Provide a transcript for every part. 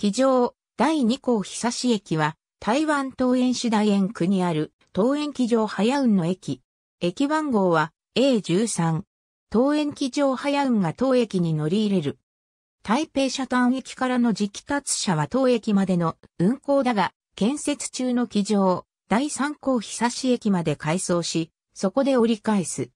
気上、第2項久志駅は、台湾桃園市大園区にある、桃園気上早雲の駅。駅番号は A13。桃園気上早雲が当駅に乗り入れる。台北車単駅からの直達車は当駅までの運行だが、建設中の気上、第3項久志駅まで改装し、そこで折り返す。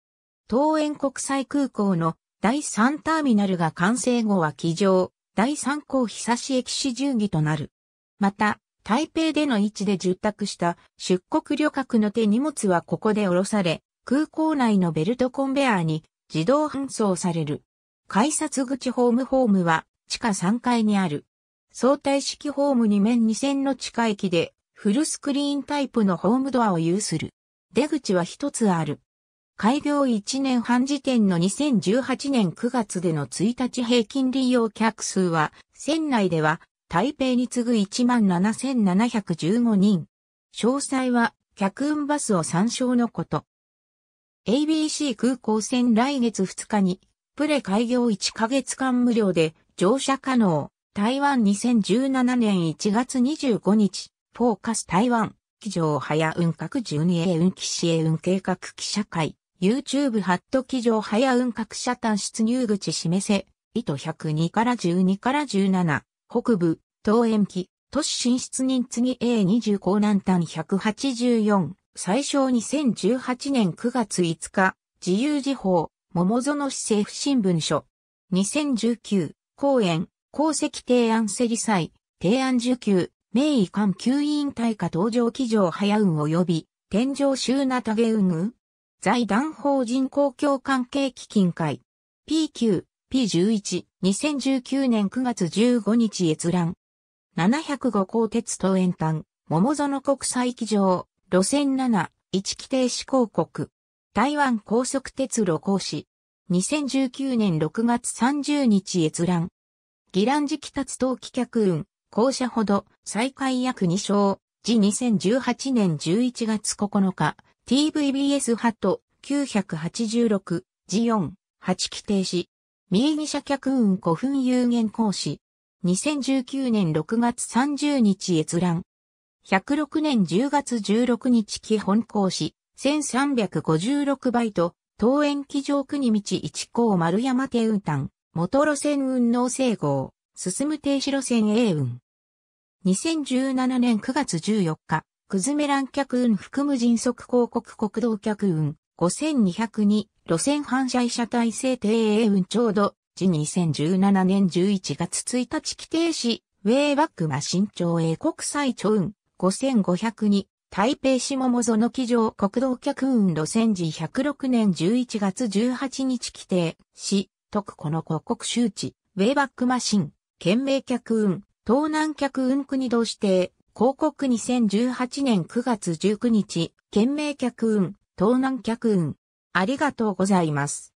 桃園国際空港の第3ターミナルが完成後は気上、第三項久し駅市住義となる。また、台北での位置で住宅した出国旅客の手荷物はここで降ろされ、空港内のベルトコンベアーに自動搬送される。改札口ホームホームは地下3階にある。相対式ホーム2面2線の地下駅でフルスクリーンタイプのホームドアを有する。出口は一つある。開業1年半時点の2018年9月での1日平均利用客数は、船内では台北に次ぐ17,715人。詳細は客運バスを参照のこと。ABC 空港線来月2日に、プレ開業1ヶ月間無料で乗車可能。台湾2017年1月25日、フォーカス台湾、機場早運閣12営運騎市営運計画記者会。YouTube ハット機上早運各社端出入口示せ、糸102から12から17、北部、東延期、都市進出人次 A20 高南端184、最小2018年9月5日、自由時報、桃園市政府新聞書。2019、公演、功績提案競り祭、提案受給、名医官級委員対価登場機上早運及び、天井集なたげ運具財団法人公共関係基金会 P9、P11、2019年9月15日閲覧。705鋼鉄東延端、桃園国際機場、路線7、1規定施行国。台湾高速鉄路行使。2019年6月30日閲覧。議時期立つ東帰客運、校舎ほど、再開約2章、時2018年11月9日、TVBS ハット 986G4 8期停止。右二社客運古墳有限講師。2019年6月30日閲覧。106年10月16日基本講師。1356バイト。東園機上国道一港丸山手運丹。元路線運納整合。進む停止路線 A 運。2017年9月14日。クズメラン客運含む迅速広告国道客運5202路線反射車体制定営運ちょうど時2017年11月1日規定し、ウェイバックマシン朝英国際町運5502台北市桃園機場国道客運路線時106年11月18日規定し、特この広告周知、ウェイバックマシン、県名客運、東南客運国道指定、広告2018年9月19日、県名客運、東南客運。ありがとうございます。